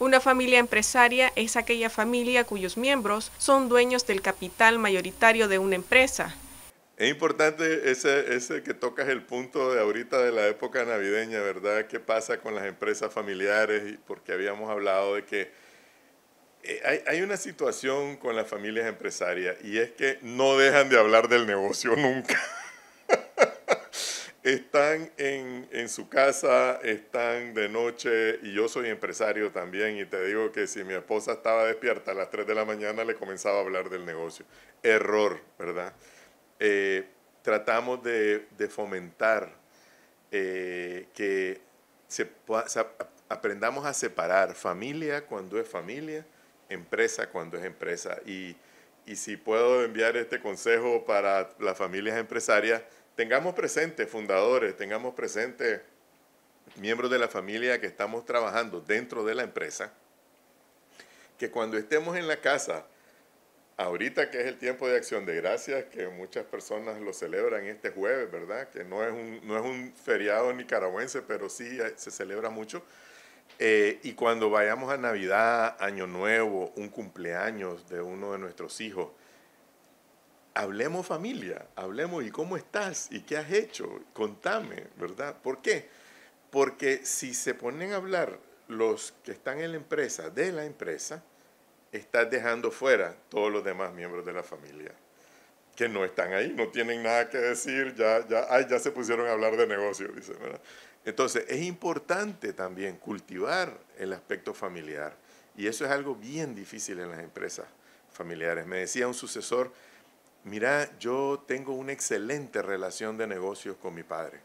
Una familia empresaria es aquella familia cuyos miembros son dueños del capital mayoritario de una empresa. Es importante ese, que tocas el punto de ahorita de la época navideña, ¿verdad? ¿Qué pasa con las empresas familiares? Porque habíamos hablado de que eh, hay, una situación con las familias empresarias y es que no dejan de hablar del negocio nunca están en, su casa, están de noche y yo soy empresario también y te digo que si mi esposa estaba despierta a las 3 de la mañana le comenzaba a hablar del negocio. Error, ¿verdad? Eh, tratamos de, fomentar eh, que aprendamos a separar familia cuando es familia, empresa cuando es empresa. Y, y si puedo enviar este consejo para las familias empresarias, Tengamos presente fundadores, tengamos presente miembros de la familia que estamos trabajando dentro de la empresa, que cuando estemos en la casa, ahorita que es el tiempo de acción de gracias, que muchas personas lo celebran este jueves, ¿verdad? Que no es un, no es un feriado nicaragüense, pero sí eh, se celebra mucho. Eh, y cuando vayamos a Navidad, Año Nuevo, un cumpleaños de uno de nuestros hijos, hablemos familia, hablemos y cómo estás y qué has hecho, contame, ¿verdad? ¿Por qué? Porque si se ponen a hablar los que están en la empresa de la empresa, estás dejando fuera todos los demás miembros de la familia que no están ahí, no tienen nada que decir, ya, ya, ya se pusieron a hablar de negocio, dice, ¿verdad? Entonces, es importante también cultivar el aspecto familiar y eso es algo bien difícil en las empresas familiares. Me decía un sucesor, mira, yo tengo una excelente relación de negocios con mi padre.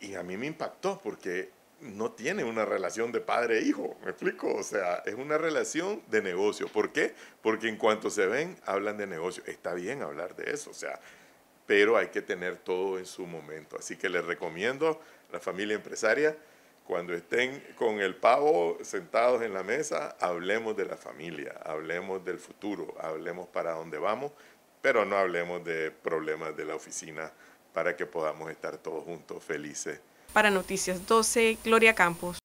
Y a mí me impactó porque no tiene una relación de padre-hijo, e ¿me explico? O sea, es una relación de negocio. ¿Por qué? Porque en cuanto se ven, hablan de negocio. Está bien hablar de eso, o sea, pero hay que tener todo en su momento. Así que les recomiendo a la familia empresaria cuando estén con el pavo sentados en la mesa, hablemos de la familia, hablemos del futuro, hablemos para dónde vamos, pero no hablemos de problemas de la oficina para que podamos estar todos juntos felices. Para Noticias 12, Gloria Campos.